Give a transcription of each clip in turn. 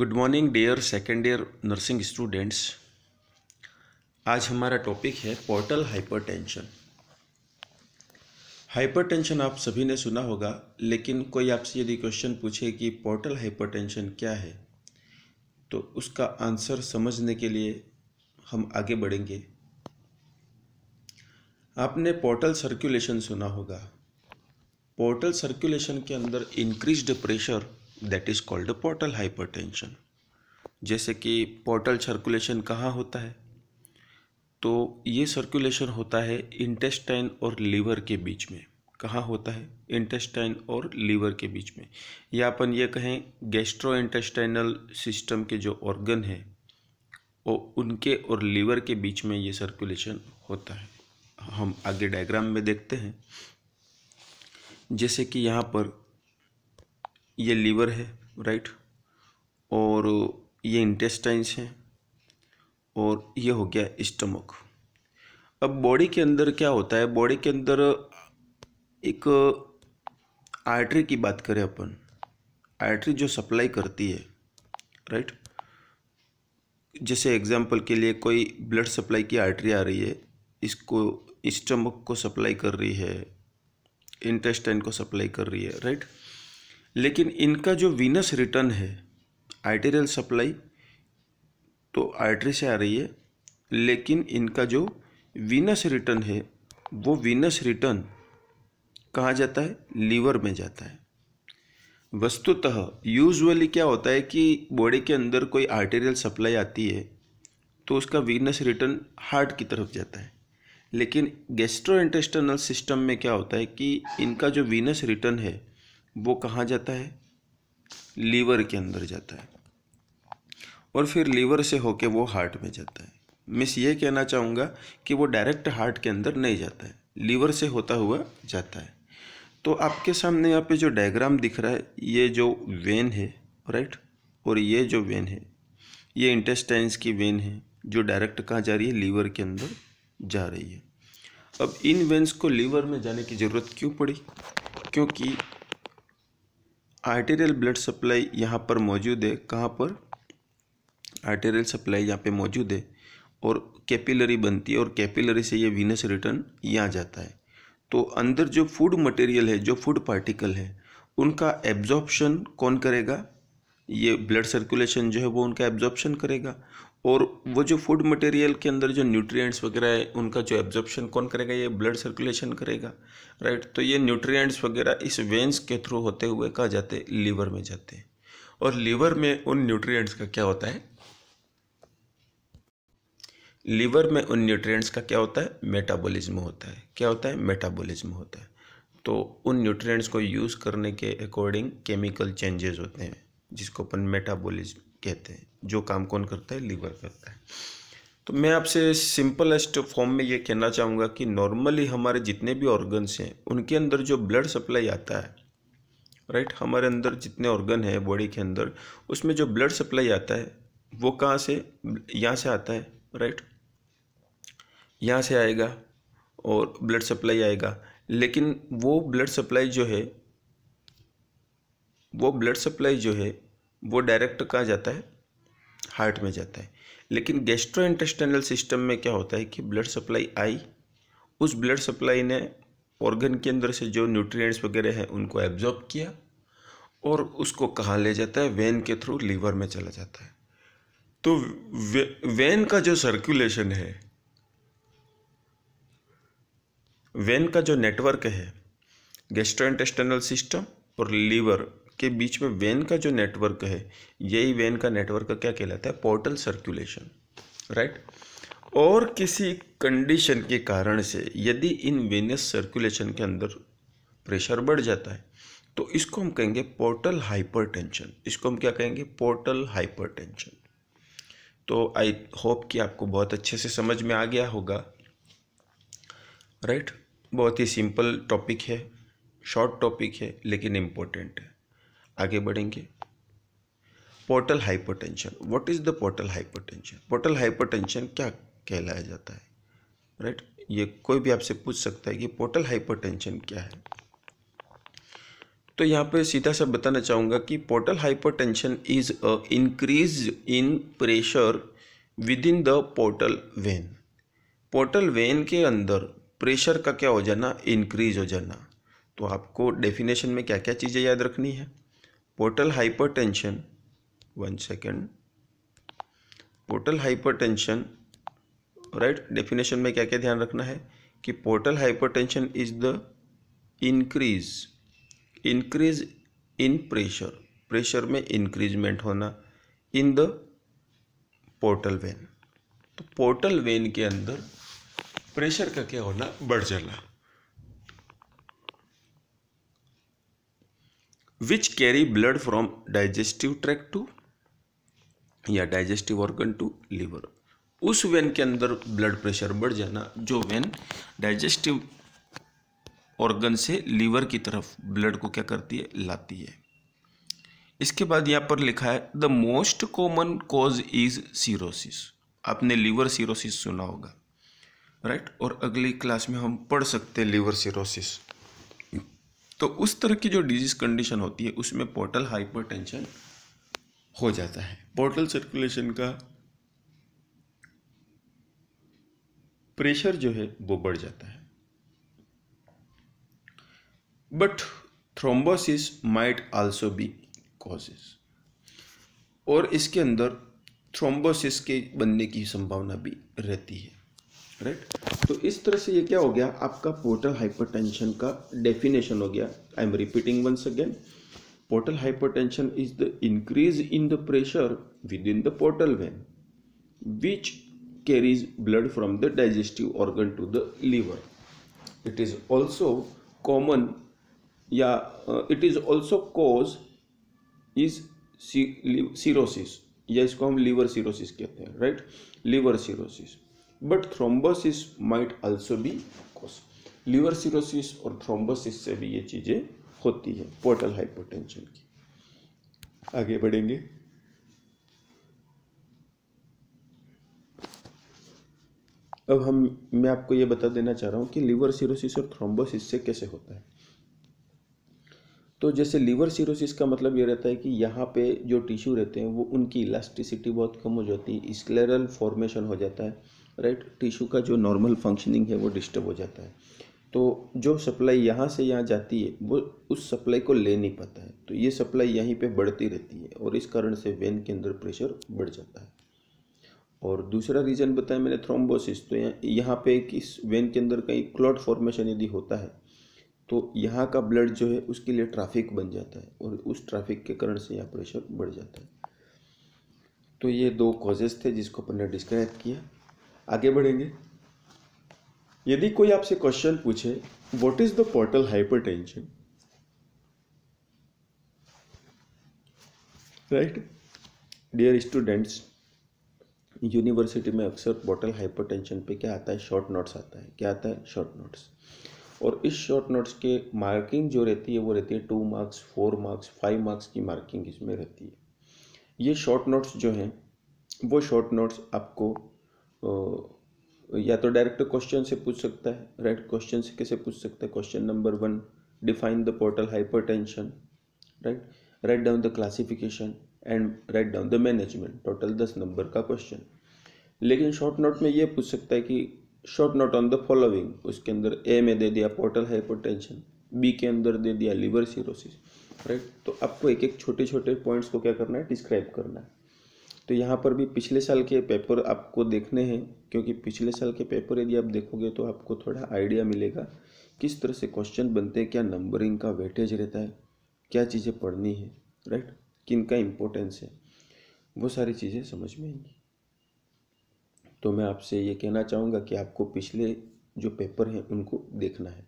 Good morning dear second year nursing students आज हमारा topic है पोर्टल हाइपरटेंशन हाइपरटेंशन आप सभी ने सुना होगा लेकिन कोई आपसे यदि क्वेश्चन पूछे कि पोर्टल हाइपरटेंशन क्या है तो उसका आंसर समझने के लिए हम आगे बढ़ेंगे आपने पोर्टल सर्कुलेशन सुना होगा पोर्टल सर्कुलेशन के अंदर increased pressure that is called portal hypertension जैसे कि पोर्टल सर्कुलेशन कहाँ होता है तो ये सर्कुलेशन होता है इंटेस्टाइन और लीवर के बीच में कहाँ होता है इंटेस्टाइन और लीवर के बीच में या अपन ये कहें गैस्ट्रो इंटेस्टाइनल सिस्टम के जो ऑर्गन हैं वो उनके और लीवर के बीच में ये सर्कुलेशन होता है हम आगे डायग्राम में देखते हैं जैसे कि यहाँ पर ये लीवर है राइट और ये इंटेस्टाइंस हैं और ये हो गया स्टमक अब बॉडी के अंदर क्या होता है बॉडी के अंदर एक आर्टरी की बात करें अपन आर्टरी जो सप्लाई करती है राइट जैसे एग्जाम्पल के लिए कोई ब्लड सप्लाई की आर्टरी आ रही है इसको स्टमक को सप्लाई कर रही है इंटेस्टाइन को सप्लाई कर रही है राइट लेकिन इनका जो वीनस रिटर्न है आर्टेरियल सप्लाई तो आर्टरी से आ रही है लेकिन इनका जो वीनस रिटर्न है वो वीनस रिटर्न कहाँ जाता है लीवर में जाता है वस्तुतः यूजुअली क्या होता है कि बॉडी के अंदर कोई आर्टेरियल सप्लाई आती है तो उसका वीनस रिटर्न हार्ट की तरफ जाता है लेकिन गैस्ट्रो सिस्टम में क्या होता है कि इनका जो वीनस रिटर्न है वो कहाँ जाता है लीवर के अंदर जाता है और फिर लीवर से होके वो हार्ट में जाता है मिस ये कहना चाहूँगा कि वो डायरेक्ट हार्ट के अंदर नहीं जाता है लीवर से होता हुआ जाता है तो आपके सामने यहाँ पे जो डायग्राम दिख रहा है ये जो वेन है राइट और ये जो वेन है ये इंटेस्टाइंस की वेन है जो डायरेक्ट कहाँ जा रही है लीवर के अंदर जा रही है अब इन वेन्स को लीवर में जाने की ज़रूरत क्यों पड़ी क्योंकि आर्टेरियल ब्लड सप्लाई यहाँ पर मौजूद है कहाँ पर आर्टेरियल सप्लाई यहाँ पे मौजूद है और कैपिलरी बनती है और कैपिलरी से ये वीनस रिटर्न यहाँ जाता है तो अंदर जो फूड मटेरियल है जो फूड पार्टिकल है उनका एब्जॉर्प्शन कौन करेगा ये ब्लड सर्कुलेशन जो है वो उनका एब्जॉर्प्शन करेगा और वो जो फूड मटेरियल के अंदर जो न्यूट्रिएंट्स वगैरह है उनका जो एब्जॉर्प्शन कौन करेगा ये ब्लड सर्कुलेशन करेगा राइट तो ये न्यूट्रिएंट्स वगैरह इस वेंस के थ्रू होते हुए कहा जाते हैं लीवर में जाते हैं और लीवर में उन न्यूट्रिएंट्स का क्या होता है लीवर में उन न्यूट्रिएंट्स का क्या होता है मेटाबॉलिज्म होता है क्या होता है मेटाबॉलिज्म होता है तो उन न्यूट्रिएंट्स को यूज़ करने के अकॉर्डिंग केमिकल चेंजेस होते हैं जिसको अपन मेटाबॉलिज्म कहते हैं जो काम कौन करता है लीवर करता है तो मैं आपसे सिंपलेस्ट फॉर्म में ये कहना चाहूँगा कि नॉर्मली हमारे जितने भी ऑर्गन्स हैं उनके अंदर जो ब्लड सप्लाई आता है राइट हमारे अंदर जितने ऑर्गन हैं बॉडी के अंदर उसमें जो ब्लड सप्लाई आता है वो कहाँ से यहाँ से आता है राइट यहाँ से आएगा और ब्लड सप्लाई आएगा लेकिन वो ब्लड सप्लाई जो है वो ब्लड सप्लाई जो है वो डायरेक्ट कहाँ जाता है हार्ट में जाता है लेकिन गैस्ट्रो सिस्टम में क्या होता है कि ब्लड सप्लाई आई उस ब्लड सप्लाई ने ऑर्गन के अंदर से जो न्यूट्रिएंट्स वगैरह हैं उनको एब्जॉर्ब किया और उसको कहाँ ले जाता है वेन के थ्रू लीवर में चला जाता है तो वे, वेन का जो सर्कुलेशन है वेन का जो नेटवर्क है गेस्ट्रो इंटेस्टनल सिस्टम और लीवर के बीच में वेन का जो नेटवर्क है यही वेन का नेटवर्क क्या कहलाता है पोर्टल सर्कुलेशन राइट और किसी कंडीशन के कारण से यदि इन वेनस सर्कुलेशन के अंदर प्रेशर बढ़ जाता है तो इसको हम कहेंगे पोर्टल हाइपरटेंशन इसको हम क्या कहेंगे पोर्टल हाइपरटेंशन तो आई होप कि आपको बहुत अच्छे से समझ में आ गया होगा राइट right? बहुत ही सिंपल टॉपिक है शॉर्ट टॉपिक है लेकिन इम्पोर्टेंट है आगे बढ़ेंगे portal hypertension what is the portal hypertension portal hypertension क्या कहलाया जाता है राइट right? ये कोई भी आपसे पूछ सकता है कि पोर्टल हाइपरटेंशन क्या है तो यहाँ पे सीधा सा बताना चाहूँगा कि portal hypertension is a increase in pressure within the portal vein portal vein के अंदर प्रेशर का क्या हो जाना इंक्रीज हो जाना तो आपको डेफिनेशन में क्या क्या चीज़ें याद रखनी है portal hypertension one second portal hypertension right definition में क्या क्या ध्यान रखना है कि portal hypertension is the increase increase in pressure pressure में इंक्रीजमेंट होना इन द पोर्टल वेन तो पोर्टल वेन के अंदर प्रेशर का क्या होना बढ़ जाना which carry blood from digestive tract to या डाइजेस्टिव ऑर्गन टू लीवर उस वेन के अंदर ब्लड प्रेशर बढ़ जाना जो वेन डाइजेस्टिव ऑर्गन से लीवर की तरफ ब्लड को क्या करती है लाती है इसके बाद यहाँ पर लिखा है the most common cause is cirrhosis आपने लीवर सीरोसिस सुना होगा राइट और अगली क्लास में हम पढ़ सकते हैं लीवर सीरोसिस तो उस तरह की जो डिजीज कंडीशन होती है उसमें पोर्टल हाइपरटेंशन हो जाता है पोर्टल सर्कुलेशन का प्रेशर जो है वो बढ़ जाता है but thrombosis might also be causes और इसके अंदर थ्रोम्बोसिस के बनने की संभावना भी रहती है राइट तो इस तरह से ये क्या हो गया आपका पोर्टल हाइपरटेंशन का डेफिनेशन हो गया I am repeating once again portal hypertension is the increase in the pressure within the portal vein which carries blood from the digestive organ to the liver it is also common या it is also cause is cirrhosis या इसको हम liver cirrhosis कहते हैं right liver cirrhosis but thrombosis might also be cause liver cirrhosis और thrombosis से भी ये चीज़ें होती है पोर्टल हाइपोटेंशन की आगे बढ़ेंगे अब हम मैं आपको ये बता देना चाह रहा हूँ कि लीवर सिरोसिस और थ्रोम्बोसिस से कैसे होता है तो जैसे लीवर सिरोसिस का मतलब ये रहता है कि यहाँ पे जो टिश्यू रहते हैं वो उनकी इलास्टिसिटी बहुत कम हो जाती है स्क्लेरल फॉर्मेशन हो जाता है राइट टिश्यू का जो नॉर्मल फंक्शनिंग है वो डिस्टर्ब हो जाता है तो जो सप्लाई यहाँ से यहाँ जाती है वो उस सप्लाई को ले नहीं पाता है तो ये सप्लाई यहीं पे बढ़ती रहती है और इस कारण से वेन के अंदर प्रेशर बढ़ जाता है और दूसरा रीज़न बताया मैंने थ्रोम्बोसिस तो यहाँ यहाँ पे कि वेन के अंदर कहीं क्लॉट फॉर्मेशन यदि होता है तो यहाँ का ब्लड जो है उसके लिए ट्राफिक बन जाता है और उस ट्राफिक के कारण से यहाँ प्रेशर बढ़ जाता है तो ये दो कॉजेज़ थे जिसको अपन ने डिस्क्राइब किया आगे बढ़ेंगे यदि कोई आपसे क्वेश्चन पूछे what is the portal hypertension right dear students university में अक्सर पोर्टल हाइपरटेंशन पे क्या आता है शॉर्ट नोट्स आता है क्या आता है शॉर्ट नोट्स और इस शॉर्ट नोट्स के मार्किंग जो रहती है वो रहती है two marks four marks five marks की मार्किंग इसमें रहती है ये शॉर्ट नोट्स जो हैं वो शॉर्ट नोट्स आपको तो या तो डायरेक्ट क्वेश्चन से पूछ सकता है राइट right? क्वेश्चन से कैसे पूछ सकता है question number one define the portal hypertension right write down the classification and write down the management total दस नंबर का क्वेश्चन लेकिन शॉर्ट नोट में ये पूछ सकता है कि short note on the following उसके अंदर ए में दे दिया पोर्टल हाइपरटेंशन बी के अंदर दे दिया लिवर सीरोसिस राइट तो आपको एक एक छोटे छोटे पॉइंट्स को क्या करना है डिस्क्राइब करना है तो यहाँ पर भी पिछले साल के पेपर आपको देखने हैं क्योंकि पिछले साल के पेपर यदि आप देखोगे तो आपको थोड़ा आइडिया मिलेगा किस तरह से क्वेश्चन बनते हैं क्या नंबरिंग का वेटेज रहता है क्या चीज़ें पढ़नी है राइट किन का इम्पोर्टेंस है वो सारी चीज़ें समझ में आएंगी तो मैं आपसे ये कहना चाहूँगा कि आपको पिछले जो पेपर हैं उनको देखना है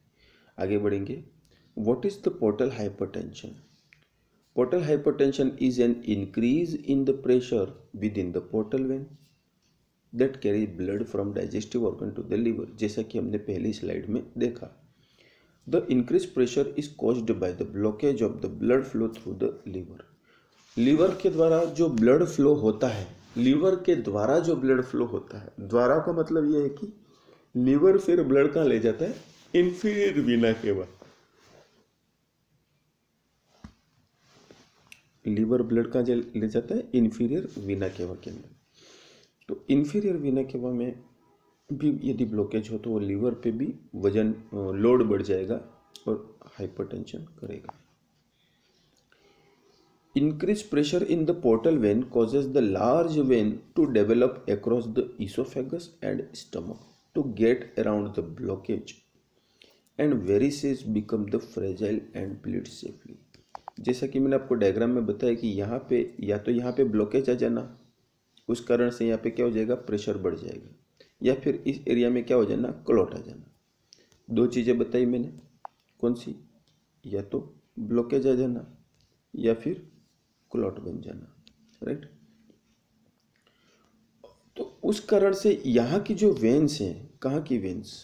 आगे बढ़ेंगे what is the portal hypertension Portal hypertension is an increase in the pressure within the portal vein that carry blood from digestive organ to the liver जैसा कि हमने पहली स्लाइड में देखा the increase pressure is caused by the blockage of the blood flow through the liver liver के द्वारा जो blood flow होता है लीवर के द्वारा जो ब्लड फ्लो होता है द्वारा का मतलब यह है कि लीवर फिर ब्लड कहाँ ले जाता है इन्फीरियर वीना के बाद लीवर ब्लड कहाँ ले जाता है इन्फीरियर वीना केवा के अंदर तो इन्फीरियर वीना केवा में भी यदि ब्लॉकेज हो तो वो लीवर पे भी वजन लोड बढ़ जाएगा और हाइपरटेंशन करेगा increase pressure in the portal vein causes the large vein to develop across the oesophagus and stomach to get around the blockage and varices become the fragile and bleed safely जैसा कि मैंने आपको diagram में बताया कि यहाँ पे या तो यहाँ पे ब्लॉकेज आ जाना उस कारण से यहाँ पे क्या हो जाएगा प्रेशर बढ़ जाएगा या फिर इस एरिया में क्या हो जाना क्लॉट आ जाना दो चीज़ें बताई मैंने कौन सी या तो ब्लॉकेज आ जाना या फिर क्लॉट बन जाना राइट तो उस कारण से यहाँ की जो वेन्स हैं कहाँ की वेन्स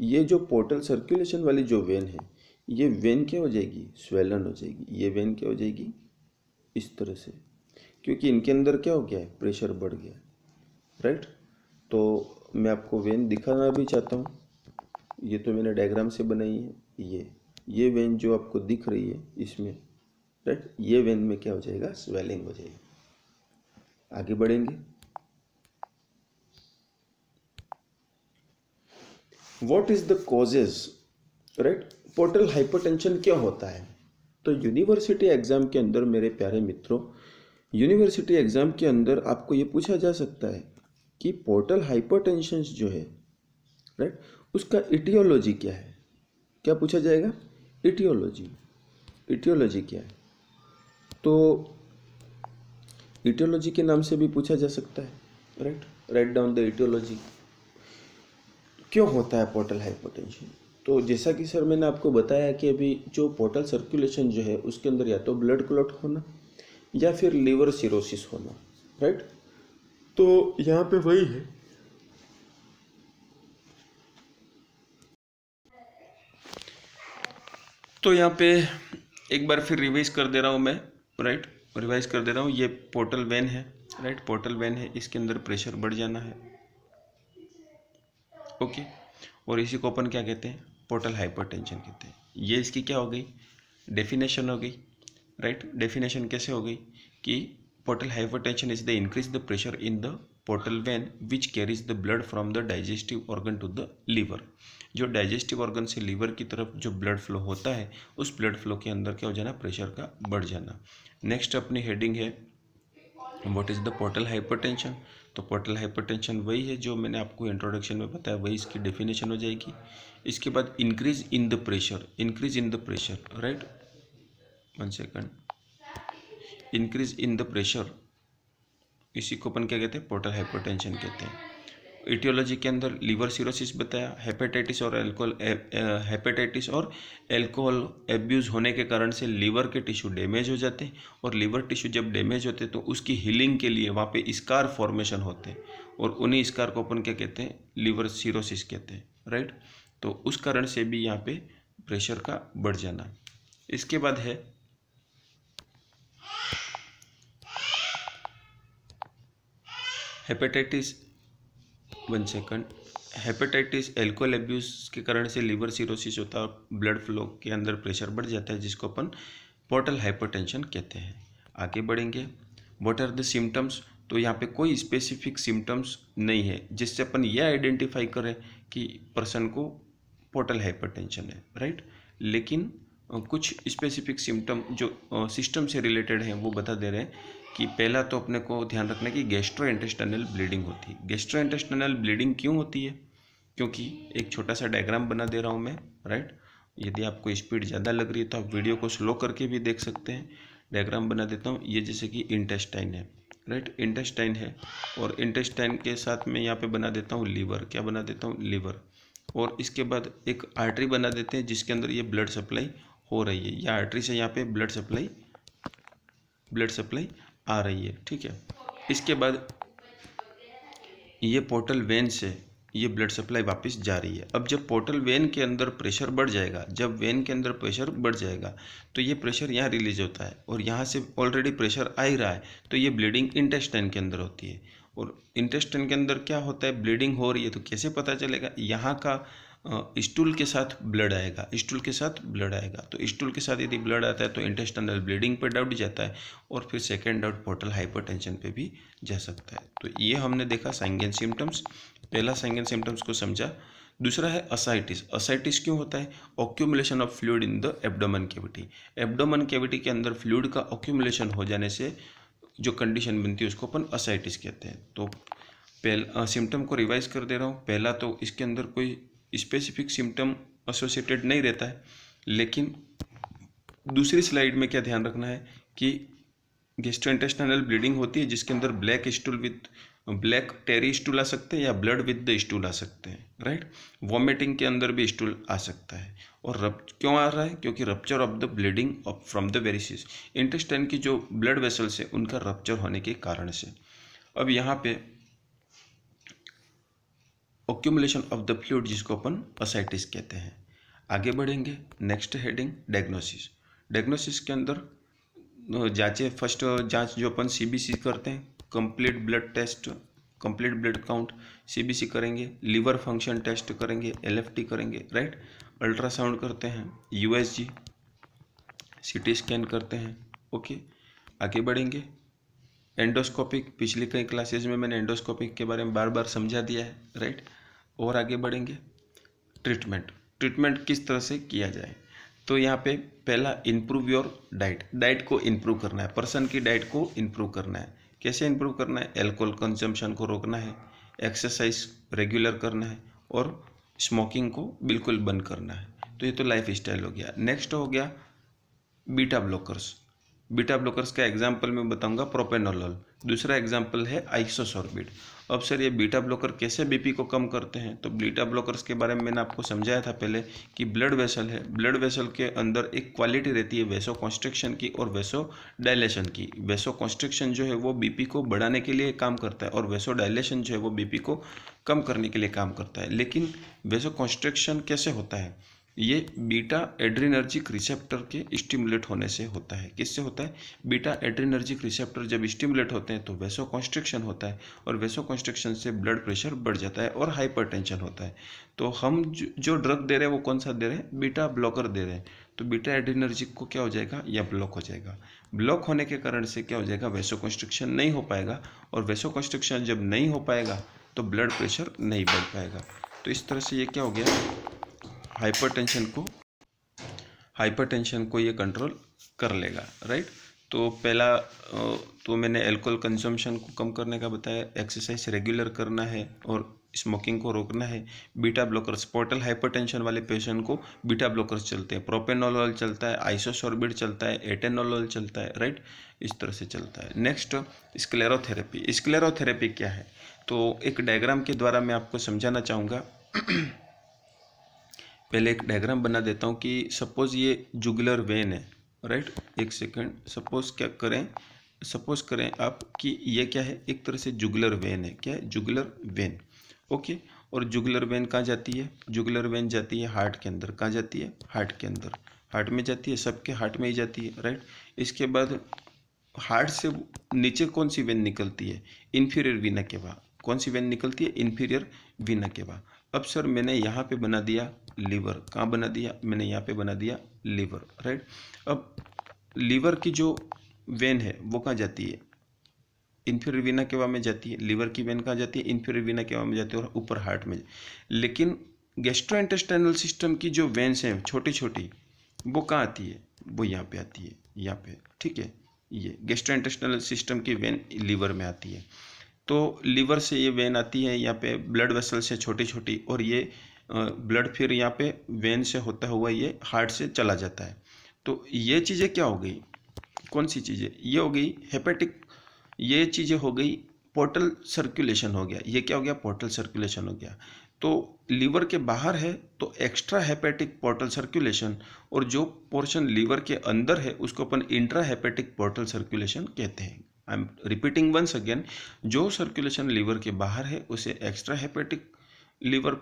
ये जो पोर्टल सर्कुलेशन वाली जो वेन है ये वेन क्या हो जाएगी स्वेलन हो जाएगी ये वेन क्या हो जाएगी इस तरह से क्योंकि इनके अंदर क्या हो गया है प्रेशर बढ़ गया राइट तो मैं आपको वेन दिखाना भी चाहता हूँ ये तो मैंने डायग्राम से बनाई है ये ये वेन जो आपको दिख रही है इसमें राइट ये वेन में क्या हो जाएगा स्वेलिंग हो जाएगी आगे बढ़ेंगे what is the causes right portal hypertension क्यों होता है तो यूनिवर्सिटी एग्ज़ाम के अंदर मेरे प्यारे मित्रों यूनिवर्सिटी एग्ज़ाम के अंदर आपको ये पूछा जा सकता है कि पोर्टल हाइपरटेंशन जो है राइट उसका इटियोलॉजी क्या है क्या पूछा जाएगा इटियोलॉजी इटियोलॉजी क्या है तो इटियोलॉजी के नाम से भी पूछा जा सकता है right write down the aetiology क्यों होता है पोर्टल हाइपोटेंशन तो जैसा कि सर मैंने आपको बताया कि अभी जो पोर्टल सर्कुलेशन जो है उसके अंदर या तो ब्लड क्लॉट होना या फिर लीवर सिरोसिस होना राइट तो यहाँ पे वही है तो यहाँ पे एक बार फिर रिवाइज कर दे रहा हूँ मैं राइट रिवाइज कर दे रहा हूँ ये पोर्टल वेन है राइट पोर्टल वेन है इसके अंदर प्रेशर बढ़ जाना है ओके और इसी को अपन क्या कहते हैं पोर्टल हाइपरटेंशन कहते हैं ये इसकी क्या हो गई डेफिनेशन हो गई राइट डेफिनेशन कैसे हो गई कि portal hypertension is the increase the pressure in the portal vein which carries the blood from the digestive organ to the liver जो डाइजेस्टिव ऑर्गन से लीवर की तरफ जो ब्लड फ्लो होता है उस ब्लड फ्लो के अंदर क्या हो जाना प्रेशर का बढ़ जाना नेक्स्ट अपनी हेडिंग है what is the portal hypertension तो पोर्टल हाइपरटेंशन वही है जो मैंने आपको इंट्रोडक्शन में बताया वही इसकी डेफिनेशन हो जाएगी इसके बाद increase in the pressure increase in the pressure right one second increase in the pressure इसी को अपन क्या कहते हैं पोर्टल हाइपरटेंशन कहते हैं इटियोलॉजी के अंदर लीवर सीरोसिस बताया हेपेटाइटिस और एल्कोहल हेपेटाइटिस और एल्कोहल एब्यूज़ होने के कारण से लीवर के टिश्यू डैमेज हो जाते हैं और लीवर टिश्यू जब डैमेज होते तो उसकी हीलिंग के लिए वहाँ पे स्कार फॉर्मेशन होते हैं और उन्हीं स्कार को अपन क्या कहते हैं लीवर सीरोसिस कहते हैं राइट तो उस कारण से भी यहाँ पे प्रेशर का बढ़ जाना इसके बाद है hepatitis one second hepatitis alcohol abuse के कारण से लीवर सिरोसिस होता है और ब्लड फ्लो के अंदर प्रेशर बढ़ जाता है जिसको अपन पोर्टल हाइपरटेंशन कहते हैं आगे बढ़ेंगे वॉट आर द सिम्टम्स तो यहाँ पे कोई स्पेसिफिक सिम्टम्स नहीं है जिससे अपन यह आइडेंटिफाई करें कि पर्सन को पोर्टल हाइपरटेंशन है राइट लेकिन कुछ स्पेसिफिक सिम्टम जो सिस्टम से रिलेटेड हैं वो बता दे रहे हैं कि पहला तो अपने को ध्यान रखना है कि गैस्ट्रो इंटेस्टनल ब्लीडिंग होती है गैस्ट्रो इंटेस्टनल ब्लीडिंग क्यों होती है क्योंकि एक छोटा सा डायग्राम बना दे रहा हूँ मैं राइट यदि आपको स्पीड ज़्यादा लग रही है तो आप वीडियो को स्लो करके भी देख सकते हैं डायग्राम बना देता हूँ ये जैसे कि इंटेस्टाइन है राइट इंटेस्टाइन है और इंटेस्टाइन के साथ में यहाँ पे बना देता हूँ लीवर क्या बना देता हूँ लीवर और इसके बाद एक आर्टरी बना देते हैं जिसके अंदर ये ब्लड सप्लाई हो रही है या आर्टरी से यहाँ पे ब्लड सप्लाई ब्लड सप्लाई आ रही है ठीक है इसके बाद ये पोर्टल वेन से ये ब्लड सप्लाई वापस जा रही है अब जब पोर्टल वेन के अंदर प्रेशर बढ़ जाएगा जब वेन के अंदर प्रेशर बढ़ जाएगा तो ये प्रेशर यहाँ रिलीज होता है और यहाँ से ऑलरेडी प्रेशर आ ही रहा है तो ये ब्लीडिंग इंटेस्टाइन के अंदर होती है और इंटेस्टाइन के अंदर क्या होता है ब्लीडिंग हो रही है तो कैसे पता चलेगा यहाँ का स्टूल के साथ ब्लड आएगा स्टूल के साथ ब्लड आएगा तो स्टूल के साथ यदि ब्लड आता है तो इंटेस्टनल ब्लीडिंग पर डाउट जाता है और फिर सेकेंड डाउट पोर्टल हाइपरटेंशन पे भी जा सकता है तो ये हमने देखा साइंगन सिम्टम्स पहला साइंगन सिम्टम्स को समझा दूसरा है असाइटिस असाइटिस क्यों होता है accumulation of fluid in the abdomen cavity abdomen cavity के अंदर फ्लूड का ऑक्यूमुलेशन हो जाने से जो कंडीशन बनती है उसको अपन असाइटिस कहते हैं तो पहला सिम्टम को रिवाइज कर दे रहा हूँ पहला तो इसके अंदर कोई स्पेसिफिक सिम्टम एसोसिएटेड नहीं रहता है लेकिन दूसरी स्लाइड में क्या ध्यान रखना है कि गेस्ट्रो गेस्ट्रोइंटेस्टाइनल ब्लीडिंग होती है जिसके अंदर black stool with black tarry stool आ सकते हैं या ब्लड विद द स्टूल आ सकते हैं राइट वॉमिटिंग के अंदर भी स्टूल आ सकता है और रप क्यों आ रहा है क्योंकि rupture of the bleeding from the varices intestine की जो ब्लड वेसल्स है उनका रप्चर होने के कारण से अब यहाँ पे ओक्यूमुलेशन ऑफ द फ्लूड जिसको अपन असाइटिस कहते हैं आगे बढ़ेंगे नेक्स्ट हेडिंग डायग्नोसिस डायग्नोसिस के अंदर जाँचें फर्स्ट जांच जो अपन सीबीसी करते हैं complete blood test complete blood count CBC करेंगे लीवर फंक्शन टेस्ट करेंगे एलएफटी करेंगे राइट अल्ट्रासाउंड करते हैं यूएसजी सीटी स्कैन करते हैं ओके आगे बढ़ेंगे एंडोस्कोपिक पिछली कई क्लासेज में मैंने एंडोस्कोपिक के बारे में बार बार समझा दिया है राइट और आगे बढ़ेंगे ट्रीटमेंट ट्रीटमेंट किस तरह से किया जाए तो यहाँ पे पहला इम्प्रूव योर डाइट डाइट को इम्प्रूव करना है पर्सन की डाइट को इम्प्रूव करना है कैसे इंप्रूव करना है एल्कोहल कंजम्पशन को रोकना है एक्सरसाइज रेगुलर करना है और स्मोकिंग को बिल्कुल बंद करना है तो ये तो लाइफ स्टाइल हो गया नेक्स्ट हो गया बीटा ब्लॉकर्स बीटा ब्लॉकर्स का एग्जाम्पल मैं बताऊंगा प्रोपेनोलॉल दूसरा एग्जाम्पल है आइसोसॉर्बिड अब सर ये बीटा ब्लॉकर कैसे बीपी को कम करते हैं तो बीटा ब्लॉकर्स के बारे में मैंने आपको समझाया था पहले कि ब्लड वेसल है ब्लड वेसल के अंदर एक क्वालिटी रहती है वेसो कॉन्स्ट्रिक्शन की और वेसो डायलेशन की वेसो कॉन्स्ट्रिक्शन जो है वो बीपी को बढ़ाने के लिए काम करता है और वेसो डायलेशन जो है वो बीपी को कम करने के लिए काम करता है लेकिन वेसो कॉन्स्ट्रिक्शन कैसे होता है ये बीटा एड्रीनर्जिक रिसेप्टर के स्टिमुलेट होने से होता है किससे होता है बीटा एड्रीनर्जिक रिसेप्टर जब स्टिमुलेट होते हैं तो वैसो कॉन्स्ट्रिक्शन होता है और वैसो कॉन्स्ट्रिक्शन से ब्लड प्रेशर बढ़ जाता है और हाइपरटेंशन होता है तो हम जो ड्रग दे रहे हैं वो कौन सा दे रहे हैं बीटा ब्लॉकर दे रहे हैं तो बीटा एड्रीनर्जिक को क्या हो जाएगा या ब्लॉक हो जाएगा ब्लॉक होने के कारण से क्या हो जाएगा वैसो कॉन्स्ट्रिक्शन नहीं हो पाएगा और वैसो कॉन्स्ट्रिक्शन जब नहीं हो पाएगा तो ब्लड प्रेशर नहीं बढ़ पाएगा तो इस तरह से ये क्या हो गया हाइपरटेंशन को हाइपरटेंशन को ये कंट्रोल कर लेगा राइट तो पहला तो मैंने एल्कोहल कंजम्पशन को कम करने का बताया एक्सरसाइज रेगुलर करना है और स्मोकिंग को रोकना है बीटा ब्लॉकर्स पोर्टल हाइपरटेंशन वाले पेशेंट को बीटा ब्लॉकर्स चलते हैं प्रोपेनोलॉल चलता है आइसोसॉर्बिड चलता है एटेनोलॉल चलता है राइट इस तरह से चलता है नेक्स्ट स्क्लेरोथेरेपी स्क्लेरोथेरेपी क्या है तो एक डायग्राम के द्वारा मैं आपको समझाना चाहूँगा पहले एक डायग्राम बना देता हूँ कि सपोज़ ये जुगलर वेन है राइट एक सेकंड सपोज़ क्या करें सपोज़ करें आप कि ये क्या है एक तरह से जुगलर वेन है क्या है जुगलर वेन ओके और जुगलर वेन कहाँ जाती है जुगलर वेन जाती है हार्ट के अंदर कहाँ जाती है हार्ट के अंदर हार्ट में जाती है सबके हार्ट में ही जाती है राइट इसके बाद हार्ट से नीचे कौन सी वेन निकलती है इन्फीरियर वीना के बाद कौन सी वेन निकलती है इन्फीरियर वीना के बाद अब सर मैंने यहाँ पे बना दिया लीवर कहाँ बना दिया मैंने यहाँ पे बना दिया लीवर राइट अब लीवर की जो वेन है वो कहाँ जाती है इन्फीरियर वीना केवा में जाती है लीवर की वेन कहाँ जाती है इन्फीरियर वीना केवा में जाती है और ऊपर हार्ट में लेकिन गैस्ट्रोइंटेस्टाइनल सिस्टम की जो वेन्स हैं छोटी छोटी वो कहाँ आती है वो यहाँ पे आती है यहाँ पे ठीक है ये गैस्ट्रोइंटेस्टाइनल सिस्टम की वेन लीवर में आती है तो लीवर से ये वेन आती है यहाँ पे ब्लड वेसल से छोटी छोटी और ये ब्लड फिर यहाँ पे वेन से होता हुआ ये हार्ट से चला जाता है तो ये चीज़ें क्या हो गई कौन सी चीज़ें ये हो गई हेपेटिक ये चीज़ें हो गई पोर्टल सर्कुलेशन हो गया ये क्या हो गया पोर्टल सर्कुलेशन हो गया तो लीवर के बाहर है तो एक्स्ट्रा हेपेटिक पोर्टल सर्कुलेशन और जो पोर्शन लीवर के अंदर है उसको अपन इंट्रा हेपेटिक पोर्टल सर्कुलेशन कहते हैं I am repeating once again जो सर्कुलेशन लीवर के बाहर है उसे extrahepatic liver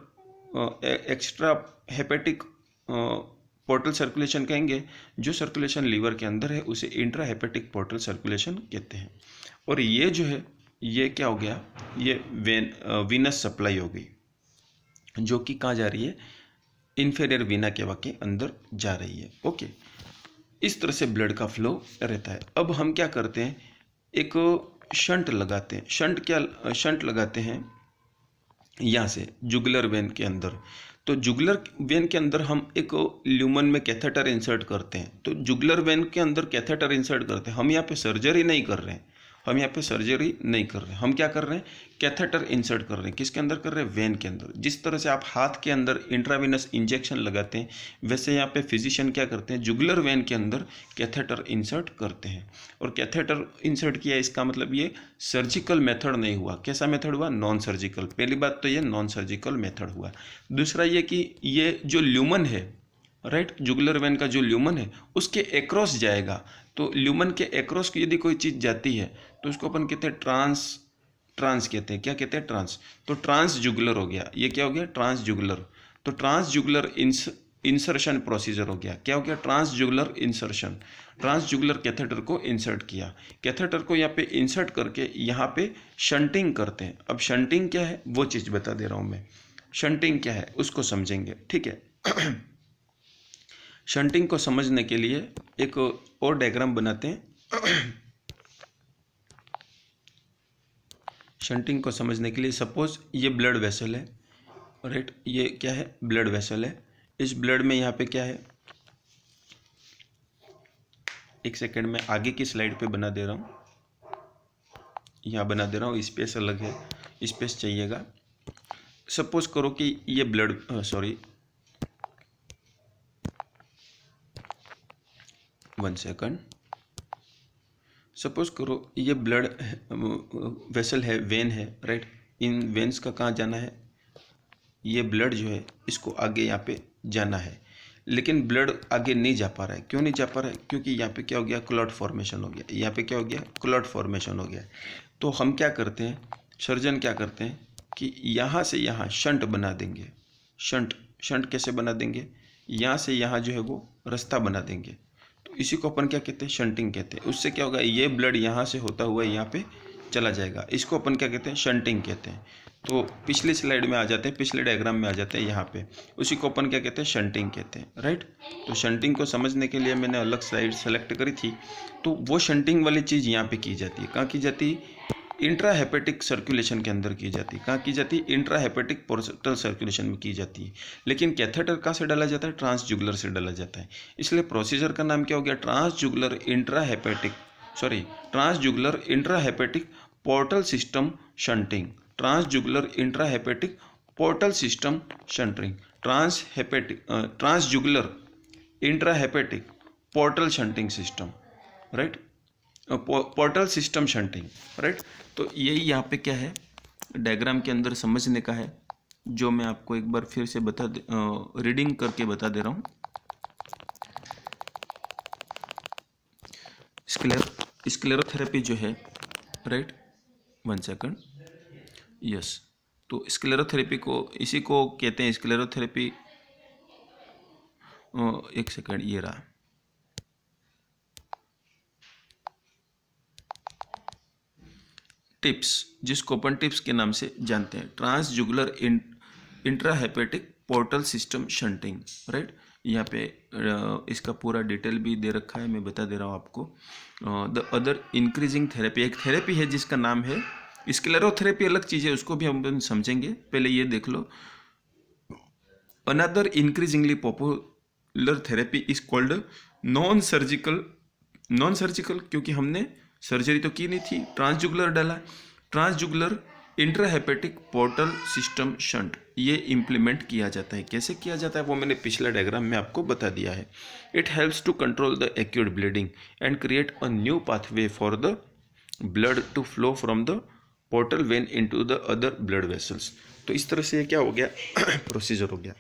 extrahepatic portal circulation कहेंगे जो सर्कुलेशन लीवर के अंदर है उसे इंट्रा हेपेटिक पोर्टल सर्कुलेशन कहते हैं और ये जो है ये क्या हो गया ये वेन वीनस सप्लाई हो गई जो कि कहाँ जा रही है इन्फेरियर वीना केवा के अंदर जा रही है ओके इस तरह से ब्लड का फ्लो रहता है अब हम क्या करते हैं एक शंट लगाते हैं शंट क्या शंट लगाते हैं यहाँ से जुगलर वेन के अंदर तो जुगलर वेन के अंदर हम एक ल्यूमन में कैथेटर इंसर्ट करते हैं तो जुगलर वेन के अंदर कैथेटर इंसर्ट करते हैं हम यहाँ पे सर्जरी नहीं कर रहे हैं हम यहाँ पे सर्जरी नहीं कर रहे हम क्या कर रहे हैं कैथेटर इंसर्ट कर रहे हैं किसके अंदर कर रहे हैं वेन के अंदर जिस तरह से आप हाथ के अंदर इंट्राविनस इंजेक्शन लगाते हैं वैसे यहाँ पे फिजिशियन क्या करते हैं जुगलर वेन के अंदर कैथेटर इंसर्ट करते हैं और कैथेटर इंसर्ट किया इसका मतलब ये सर्जिकल मेथड नहीं हुआ कैसा मेथड हुआ नॉन सर्जिकल पहली बात तो ये नॉन सर्जिकल मेथड हुआ दूसरा ये कि ये जो ल्यूमन है राइट जुगलर वेन का जो ल्यूमन है उसके एक्रॉस जाएगा तो ल्यूमन के एक्रॉस की यदि कोई चीज़ जाती है तो इसको अपन कहते हैं ट्रांस ट्रांस कहते हैं क्या कहते हैं ट्रांस तो ट्रांस जुगलर हो गया ये क्या हो गया ट्रांस जुगलर तो ट्रांस जुगलर इंसर्शन प्रोसीजर हो गया क्या हो गया transjugular insertion transjugular catheter को इंसर्ट किया कैथेटर को यहाँ पे इंसर्ट करके यहाँ पे शंटिंग करते हैं अब शंटिंग क्या है वो चीज़ बता दे रहा हूँ मैं शंटिंग क्या है उसको समझेंगे ठीक है शंटिंग को समझने के लिए एक और डायग्राम बनाते हैं शंटिंग को समझने के लिए सपोज ये ब्लड वेसल है राइट ये क्या है ब्लड वेसल है इस ब्लड में यहाँ पे क्या है एक सेकेंड में आगे की स्लाइड पे बना दे रहा हूँ यहाँ बना दे रहा हूँ स्पेस अलग है स्पेस चाहिएगा सपोज करो कि ये blood sorry one second suppose करो ये ब्लड वेसल है वेन है राइट इन वेन्स का कहाँ जाना है ये ब्लड जो है इसको आगे यहाँ पे जाना है लेकिन ब्लड आगे नहीं जा पा रहा है क्यों नहीं जा पा रहा है क्योंकि यहाँ पे क्या हो गया क्लॉट फॉर्मेशन हो गया यहाँ पे क्या हो गया क्लॉट फॉर्मेशन हो गया तो हम क्या करते हैं सर्जन क्या करते हैं कि यहाँ से यहाँ शंट बना देंगे शंट शंट कैसे बना देंगे यहाँ से यहाँ जो है वो रास्ता बना देंगे इसी को अपन क्या कहते हैं शंटिंग कहते हैं उससे क्या होगा ये ब्लड यहाँ से होता हुआ यहाँ पे चला जाएगा इसको अपन क्या कहते हैं शंटिंग कहते हैं तो पिछले स्लाइड में आ जाते हैं पिछले डायग्राम में आ जाते हैं यहाँ पे उसी को अपन क्या कहते हैं शंटिंग कहते हैं राइट तो शंटिंग को समझने के लिए मैंने अलग स्लाइड सेलेक्ट करी थी तो वो शंटिंग वाली चीज़ यहाँ पे की जाती है कहाँ की जाती है इंट्राहेपेटिक सर्कुलेशन के अंदर की जाती है कहाँ की जाती है इंट्राहेपेटिक पोर्टल सर्कुलेशन में की जाती है लेकिन कैथेटर कहाँ से डाला जाता है ट्रांसजुगुलर से डाला जाता है इसलिए प्रोसीजर का नाम क्या हो गया jugular intrahepatic sorry transjugular intrahepatic portal system shunting transjugular intrahepatic portal system shunting transhepatic transjugular intrahepatic portal shunting system right portal system shunting right तो यही यहाँ पे क्या है डायग्राम के अंदर समझने का है जो मैं आपको एक बार फिर से बता रीडिंग करके बता दे रहा हूँ स्क्लेर स्क्लेरोथेरेपी जो है राइट वन सेकंड यस तो स्क्लेरोथेरेपी को इसी को कहते हैं स्क्लेरोथेरेपी एक सेकंड ये रहा टिप्स जिसको अपन टिप्स के नाम से जानते हैं transjugular intrahepatic portal system shunting right यहाँ पे इसका पूरा डिटेल भी दे रखा है मैं बता दे रहा हूँ आपको द अदर इंक्रीजिंग थेरेपी एक थेरेपी है जिसका नाम है स्क्लेरोथेरेपी अलग चीज़ है उसको भी हम समझेंगे पहले ये देख लो another increasingly popular therapy is called non surgical non surgical क्योंकि हमने सर्जरी तो की नहीं थी ट्रांसजुगुलर डाला transjugular intrahepatic portal system shunt ये इम्प्लीमेंट किया जाता है कैसे किया जाता है वो मैंने पिछला डायग्राम में आपको बता दिया है it helps to control the acute bleeding and create a new pathway for the blood to flow from the portal vein into the other blood vessels तो इस तरह से ये क्या हो गया प्रोसीजर हो गया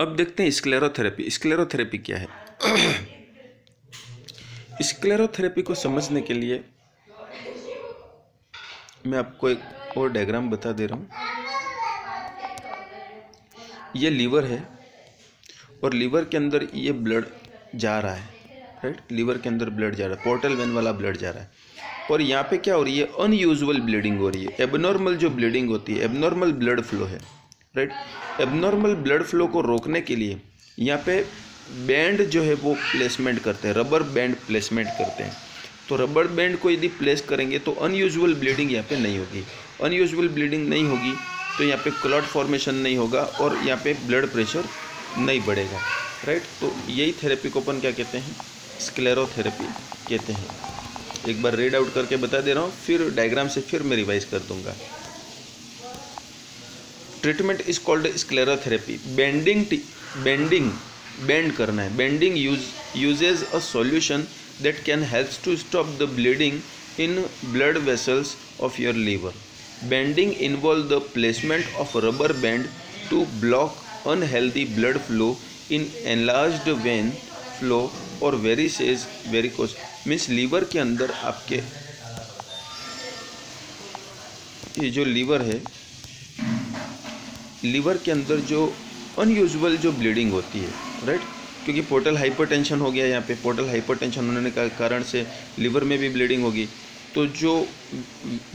अब देखते हैं स्क्लेरोथेरेपी स्क्लेरोथेरेपी क्या है स्क्लेरोथेरेपी को समझने के लिए मैं आपको एक और डायग्राम बता दे रहा हूँ ये लीवर है और लीवर के अंदर ये ब्लड जा रहा है राइट लीवर के अंदर ब्लड जा रहा है पोर्टल वेन वाला ब्लड जा रहा है और यहाँ पे क्या हो रही है अनयूजल ब्लीडिंग हो रही है एबनॉर्मल जो ब्लीडिंग होती है एबनॉर्मल ब्लड फ्लो है राइट एबनॉर्मल ब्लड फ्लो को रोकने के लिए यहाँ पे बैंड जो है वो प्लेसमेंट करते हैं रबर बैंड प्लेसमेंट करते हैं तो रबर बैंड को यदि प्लेस करेंगे तो अनयूजुअल ब्लीडिंग यहाँ पे नहीं होगी अनयूजुअल ब्लीडिंग नहीं होगी तो यहाँ पे क्लॉट फॉर्मेशन नहीं होगा और यहाँ पे ब्लड प्रेशर नहीं बढ़ेगा राइट तो यही थेरेपी को अपन क्या कहते हैं स्क्लेरोथेरेपी कहते हैं एक बार रीड आउट करके बता दे रहा हूँ फिर डायग्राम से फिर मैं रिवाइज कर दूँगा treatment is called sclerotherapy banding banding band करना है banding use uses a solution that can helps to stop the bleeding in blood vessels of your liver banding involve the placement of rubber band to block unhealthy blood flow in enlarged vein flow और varices varicose means liver के अंदर आपके ये जो liver है liver के अंदर जो अनयूजल जो ब्लीडिंग होती है राइट क्योंकि पोर्टल हाइपरटेंशन हो गया यहाँ पे पोर्टल हाइपरटेंशन होने का कारण से लीवर में भी ब्लीडिंग होगी तो जो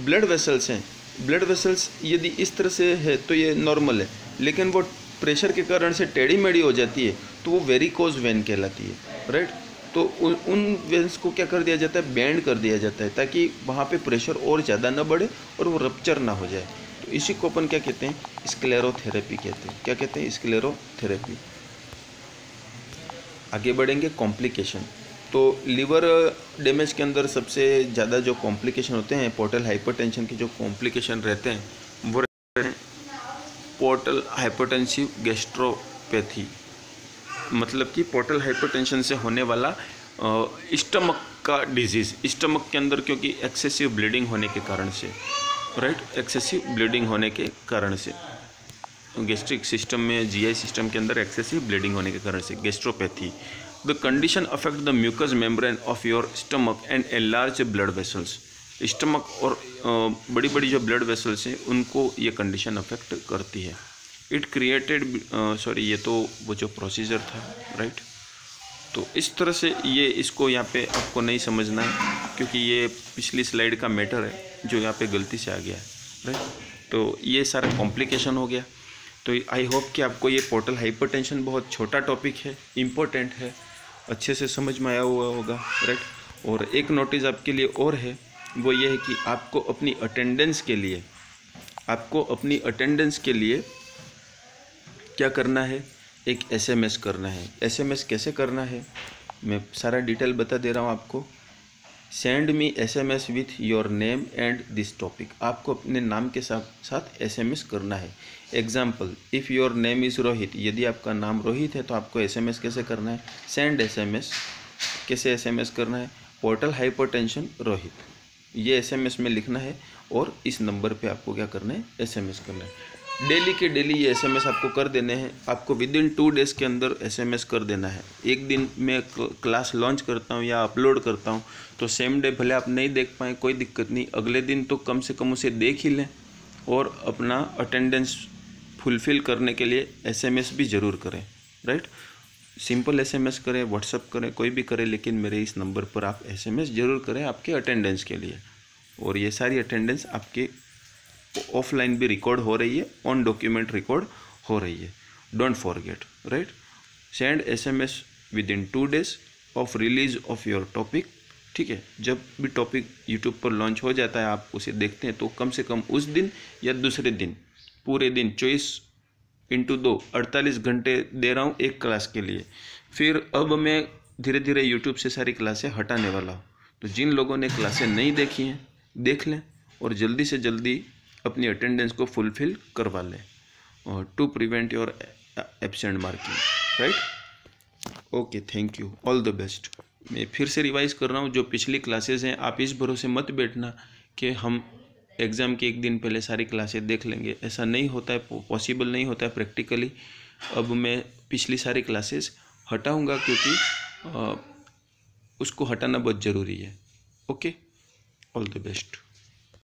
ब्लड वेसल्स हैं ब्लड वेसल्स यदि इस तरह से है तो ये नॉर्मल है लेकिन वो प्रेशर के कारण से टेढ़ी मेढ़ी हो जाती है तो वो वेरिकोज वेन कहलाती है राइट तो उन, वेन्स को क्या कर दिया जाता है बैंड कर दिया जाता है ताकि वहाँ पर प्रेशर और ज़्यादा ना बढ़े और वो रपच्चर ना हो जाए तो इसी को अपन क्या कहते हैं स्क्लेरोथेरेपी कहते हैं क्या कहते हैं स्क्लेरोथेरेपी आगे बढ़ेंगे कॉम्प्लिकेशन तो लीवर डैमेज के अंदर सबसे ज़्यादा जो कॉम्प्लिकेशन होते हैं पोर्टल हाइपरटेंशन के जो कॉम्प्लिकेशन रहते हैं वो रहते हैं पोर्टल हाइपरटेंसिव गैस्ट्रोपैथी मतलब कि पोर्टल हाइपरटेंशन से होने वाला स्टमक का डिजीज़ स्टमक के अंदर क्योंकि एक्सेसिव ब्लीडिंग होने के कारण से राइट एक्सेसिव ब्लीडिंग होने के कारण से गेस्ट्रिक तो सिस्टम में जीआई सिस्टम के अंदर एक्सेसिव ब्लीडिंग होने के कारण से gastropathy the condition affect the mucous membrane of your stomach and a large blood vessels stomach और बड़ी बड़ी जो ब्लड वेसल्स हैं उनको ये कंडीशन अफेक्ट करती है इट क्रिएटेड सॉरी ये तो वो जो प्रोसीजर था राइट right? तो इस तरह से ये इसको यहाँ पे आपको नहीं समझना है क्योंकि ये पिछली स्लाइड का मैटर है जो यहाँ पे गलती से आ गया है राइट तो ये सारा कॉम्प्लिकेशन हो गया तो आई होप कि आपको ये पोर्टल हाइपरटेंशन बहुत छोटा टॉपिक है इम्पोर्टेंट है अच्छे से समझ में आया हुआ होगा राइट और एक नोटिस आपके लिए और है वो ये है कि आपको अपनी अटेंडेंस के लिए आपको अपनी अटेंडेंस के लिए क्या करना है एक एसएमएस करना है एसएमएस कैसे करना है मैं सारा डिटेल बता दे रहा हूँ आपको send me S M S with your name and this topic आपको अपने नाम के साथ साथ एस एम एस करना है example if your name is Rohit यदि आपका नाम रोहित है तो आपको एस एम एस कैसे करना है सेंड एस एम एस कैसे एस एम एस करना है पोर्टल हाइपरटेंशन रोहित ये एस एम एस में लिखना है और इस नंबर पे आपको क्या करना है एस एम एस करना है डेली के डेली ये एसएमएस आपको कर देने हैं आपको विद इन टू डेज़ के अंदर एसएमएस कर देना है एक दिन मैं क्लास लॉन्च करता हूँ या अपलोड करता हूँ तो सेम डे भले आप नहीं देख पाएँ कोई दिक्कत नहीं अगले दिन तो कम से कम उसे देख ही लें और अपना अटेंडेंस फुलफ़िल करने के लिए एसएमएस भी ज़रूर करें राइट सिंपल एसएमएस करें व्हाट्सअप करें कोई भी करें लेकिन मेरे इस नंबर पर आप एसएमएस ज़रूर करें आपके अटेंडेंस के लिए और ये सारी अटेंडेंस आपके ऑफलाइन भी रिकॉर्ड हो रही है ऑन डॉक्यूमेंट रिकॉर्ड हो रही है don't forget right send SMS within two days of release of your topic ठीक है जब भी टॉपिक यूट्यूब पर लॉन्च हो जाता है आप उसे देखते हैं तो कम से कम उस दिन या दूसरे दिन पूरे दिन चौबीस इंटू दो अड़तालीस घंटे दे रहा हूँ एक क्लास के लिए फिर अब मैं धीरे धीरे यूट्यूब से सारी क्लासें हटाने वाला हूँ तो जिन लोगों ने क्लासें नहीं देखी हैं देख लें और जल्दी से जल्दी अपनी अटेंडेंस को फुलफिल करवा लें और to prevent your absent marking right okay thank you all the best मैं फिर से रिवाइज कर रहा हूँ जो पिछली क्लासेस हैं आप इस भरोसे मत बैठना कि हम एग्ज़ाम के एक दिन पहले सारी क्लासेस देख लेंगे ऐसा नहीं होता है पॉसिबल नहीं होता है प्रैक्टिकली अब मैं पिछली सारी क्लासेस हटाऊंगा क्योंकि आ, उसको हटाना बहुत ज़रूरी है ओके ऑल द बेस्ट